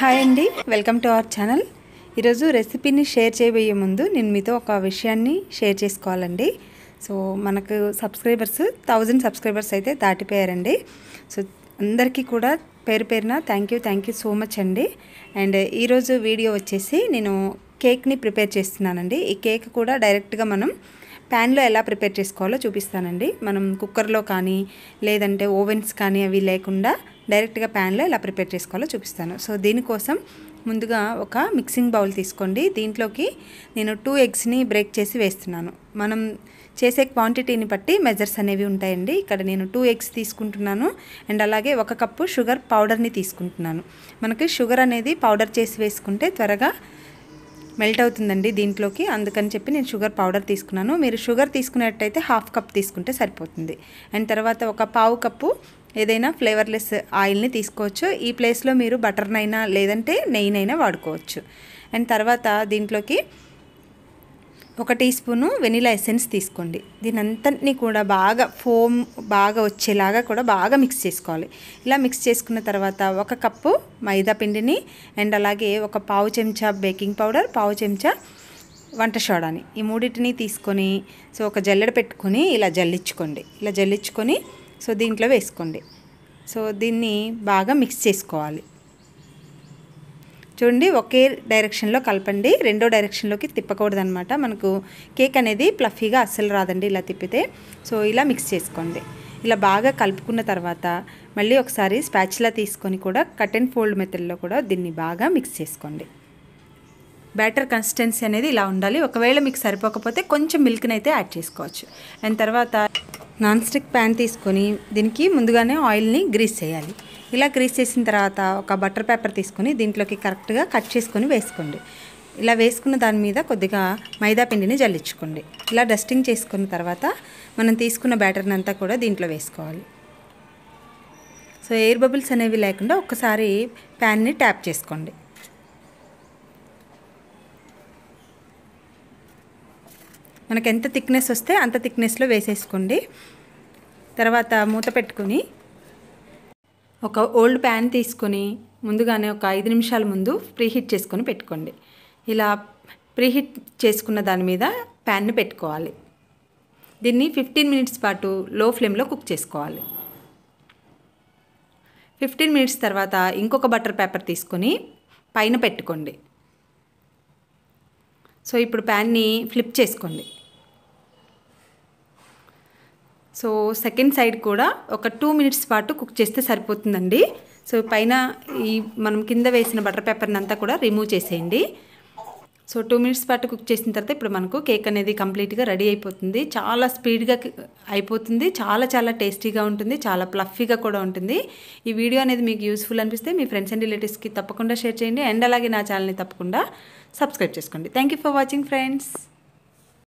hi అండి welcome to our channel ఈరోజు రెసిపీని షేర్ చేయబోయే ముందు నేను మీతో ఒక విషయాన్ని షేర్ చేసుకోవాలండి సో మనకు సబ్స్క్రైబర్స్ థౌజండ్ సబ్స్క్రైబర్స్ అయితే దాటిపోయారండి సో అందరికీ కూడా పేరు పేరున thank you thank you so much అండి అండ్ ఈరోజు వీడియో వచ్చేసి నేను కేక్ని ప్రిపేర్ చేస్తున్నానండి ఈ కేక్ కూడా డైరెక్ట్గా మనం ప్యాన్లో ఎలా ప్రిపేర్ చేసుకోవాలో చూపిస్తానండి మనం కుక్కర్లో కానీ లేదంటే ఓవెన్స్ కానీ అవి లేకుండా డైరెక్ట్గా ప్యాన్లో ఎలా ప్రిపేర్ చేసుకోవాలో చూపిస్తాను సో దీనికోసం ముందుగా ఒక మిక్సింగ్ బౌల్ తీసుకోండి దీంట్లోకి నేను టూ ఎగ్స్ని బ్రేక్ చేసి వేస్తున్నాను మనం చేసే క్వాంటిటీని బట్టి మెజర్స్ అనేవి ఉంటాయండి ఇక్కడ నేను టూ ఎగ్స్ తీసుకుంటున్నాను అండ్ అలాగే ఒక కప్పు షుగర్ పౌడర్ని తీసుకుంటున్నాను మనకి షుగర్ అనేది పౌడర్ చేసి వేసుకుంటే త్వరగా మెల్ట్ అవుతుందండి దీంట్లోకి అందుకని చెప్పి నేను షుగర్ పౌడర్ తీసుకున్నాను మీరు షుగర్ తీసుకున్నట్టయితే హాఫ్ కప్ తీసుకుంటే సరిపోతుంది అండ్ తర్వాత ఒక పావు కప్పు ఏదైనా ఫ్లేవర్లెస్ ఆయిల్ని తీసుకోవచ్చు ఈ ప్లేస్లో మీరు బటర్నైనా లేదంటే నెయ్యినైనా వాడుకోవచ్చు అండ్ తర్వాత దీంట్లోకి ఒక టీ స్పూను వెనిలా ఎసెన్స్ తీసుకోండి దీని అంతటినీ కూడా బాగా ఫోమ్ బాగా వచ్చేలాగా కూడా బాగా మిక్స్ చేసుకోవాలి ఇలా మిక్స్ చేసుకున్న తర్వాత ఒక కప్పు మైదా పిండిని అండ్ అలాగే ఒక పావు చెంచా బేకింగ్ పౌడర్ పావు చెంచా వంట సోడాని ఈ మూడింటిని తీసుకొని సో ఒక జల్లెడ పెట్టుకొని ఇలా జల్లించుకోండి ఇలా జల్లించుకొని సో దీంట్లో వేసుకోండి సో దీన్ని బాగా మిక్స్ చేసుకోవాలి చూడండి ఒకే డైరెక్షన్లో కలపండి రెండో డైరెక్షన్లోకి తిప్పకూడదనమాట మనకు కేక్ అనేది ప్లఫీగా అస్సలు రాదండి ఇలా తిప్పితే సో ఇలా మిక్స్ చేసుకోండి ఇలా బాగా కలుపుకున్న తర్వాత మళ్ళీ ఒకసారి స్పాచ్లా తీసుకొని కూడా కట్ అండ్ ఫోల్డ్ మెథడ్లో కూడా దీన్ని బాగా మిక్స్ చేసుకోండి బ్యాటర్ కన్సిస్టెన్సీ అనేది ఇలా ఉండాలి ఒకవేళ మీకు సరిపోకపోతే కొంచెం మిల్క్ని అయితే యాడ్ చేసుకోవచ్చు అండ్ తర్వాత నాన్ స్టిక్ ప్యాన్ తీసుకొని దీనికి ముందుగానే ఆయిల్ని గ్రీస్ చేయాలి ఇలా గ్రీస్ చేసిన తర్వాత ఒక బటర్ పేపర్ తీసుకుని దీంట్లోకి కరెక్ట్గా కట్ చేసుకొని వేసుకోండి ఇలా వేసుకున్న దాని మీద కొద్దిగా మైదా పిండిని జల్లించుకోండి ఇలా డస్టింగ్ చేసుకున్న తర్వాత మనం తీసుకున్న బ్యాటర్ని అంతా కూడా దీంట్లో వేసుకోవాలి సో ఎయిర్ బబుల్స్ అనేవి లేకుండా ఒక్కసారి ప్యాన్ని ట్యాప్ చేసుకోండి మనకు ఎంత థిక్నెస్ వస్తే అంత థిక్నెస్లో వేసేసుకోండి తర్వాత మూత పెట్టుకుని ఒక ఓల్డ్ ప్యాన్ తీసుకొని ముందుగానే ఒక ఐదు నిమిషాల ముందు ప్రీహీట్ చేసుకొని పెట్టుకోండి ఇలా ప్రీహీట్ చేసుకున్న దాని మీద ప్యాన్ను పెట్టుకోవాలి దీన్ని ఫిఫ్టీన్ మినిట్స్ పాటు లో ఫ్లేమ్లో కుక్ చేసుకోవాలి ఫిఫ్టీన్ మినిట్స్ తర్వాత ఇంకొక బటర్ పేపర్ తీసుకొని పైన పెట్టుకోండి సో ఇప్పుడు ప్యాన్ని ఫ్లిప్ చేసుకోండి సో సెకండ్ సైడ్ కూడా ఒక టూ మినిట్స్ పాటు కుక్ చేస్తే సరిపోతుందండి సో పైన ఈ మనం కింద వేసిన బటర్ పేపర్ని అంతా కూడా రిమూవ్ చేసేయండి సో టూ మినిట్స్ పాటు కుక్ చేసిన తర్వాత ఇప్పుడు మనకు కేక్ అనేది కంప్లీట్గా రెడీ అయిపోతుంది చాలా స్పీడ్గా అయిపోతుంది చాలా చాలా టేస్టీగా ఉంటుంది చాలా ప్లఫీగా కూడా ఉంటుంది ఈ వీడియో అనేది మీకు యూస్ఫుల్ అనిపిస్తే మీ ఫ్రెండ్స్ అండ్ రిలేటివ్స్కి తప్పకుండా షేర్ చేయండి అండ్ అలాగే నా ఛానల్ని తప్పకుండా సబ్స్క్రైబ్ చేసుకోండి థ్యాంక్ ఫర్ వాచింగ్ ఫ్రెండ్స్